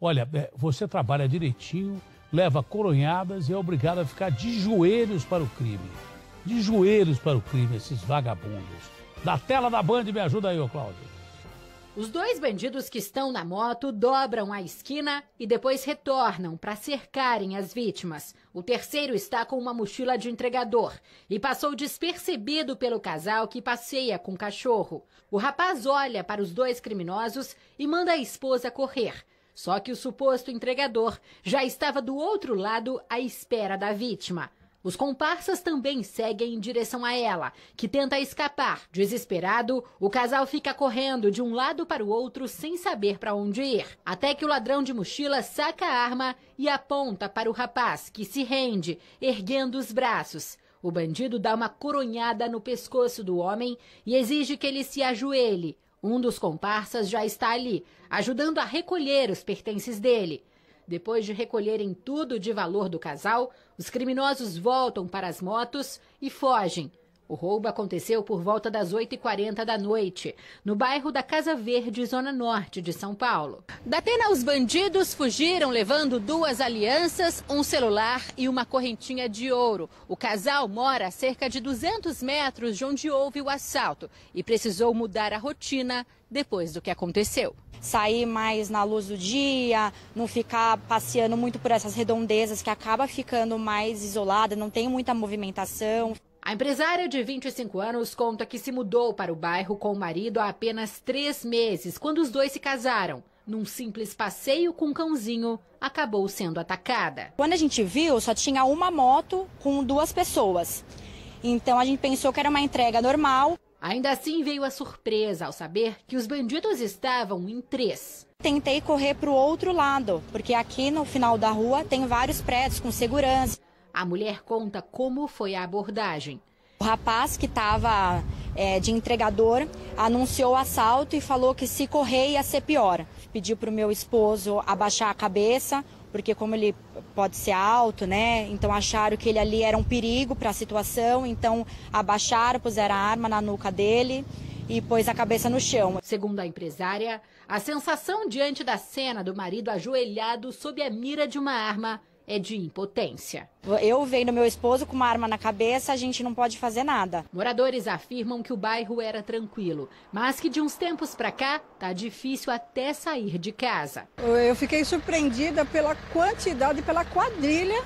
Olha, é, você trabalha direitinho, leva coronhadas e é obrigado a ficar de joelhos para o crime. De joelhos para o crime, esses vagabundos. Da tela da Band, me ajuda aí, ô Cláudio. Os dois bandidos que estão na moto dobram a esquina e depois retornam para cercarem as vítimas. O terceiro está com uma mochila de entregador e passou despercebido pelo casal que passeia com o cachorro. O rapaz olha para os dois criminosos e manda a esposa correr. Só que o suposto entregador já estava do outro lado à espera da vítima. Os comparsas também seguem em direção a ela, que tenta escapar. Desesperado, o casal fica correndo de um lado para o outro sem saber para onde ir, até que o ladrão de mochila saca a arma e aponta para o rapaz, que se rende, erguendo os braços. O bandido dá uma coronhada no pescoço do homem e exige que ele se ajoelhe, um dos comparsas já está ali, ajudando a recolher os pertences dele. Depois de recolherem tudo de valor do casal, os criminosos voltam para as motos e fogem, o roubo aconteceu por volta das 8h40 da noite, no bairro da Casa Verde, zona norte de São Paulo. Da pena, os bandidos fugiram levando duas alianças, um celular e uma correntinha de ouro. O casal mora a cerca de 200 metros de onde houve o assalto e precisou mudar a rotina depois do que aconteceu. Sair mais na luz do dia, não ficar passeando muito por essas redondezas que acaba ficando mais isolada, não tem muita movimentação. A empresária de 25 anos conta que se mudou para o bairro com o marido há apenas três meses, quando os dois se casaram. Num simples passeio com um cãozinho, acabou sendo atacada. Quando a gente viu, só tinha uma moto com duas pessoas. Então a gente pensou que era uma entrega normal. Ainda assim veio a surpresa ao saber que os bandidos estavam em três. Tentei correr para o outro lado, porque aqui no final da rua tem vários prédios com segurança. A mulher conta como foi a abordagem. O rapaz que estava é, de entregador anunciou o assalto e falou que se correr ia ser pior. Pediu para o meu esposo abaixar a cabeça, porque como ele pode ser alto, né? Então acharam que ele ali era um perigo para a situação, então abaixaram, puseram a arma na nuca dele e pôs a cabeça no chão. Segundo a empresária, a sensação diante da cena do marido ajoelhado sob a mira de uma arma é de impotência. Eu vendo meu esposo com uma arma na cabeça, a gente não pode fazer nada. Moradores afirmam que o bairro era tranquilo, mas que de uns tempos para cá tá difícil até sair de casa. Eu fiquei surpreendida pela quantidade, pela quadrilha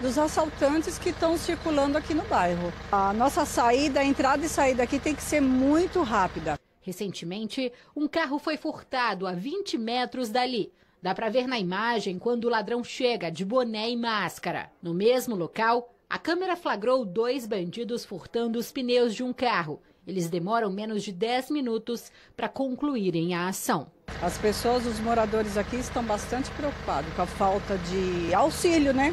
dos assaltantes que estão circulando aqui no bairro. A nossa saída, a entrada e saída aqui tem que ser muito rápida. Recentemente, um carro foi furtado a 20 metros dali. Dá para ver na imagem quando o ladrão chega de boné e máscara. No mesmo local, a câmera flagrou dois bandidos furtando os pneus de um carro. Eles demoram menos de 10 minutos para concluírem a ação. As pessoas, os moradores aqui estão bastante preocupados com a falta de auxílio, né?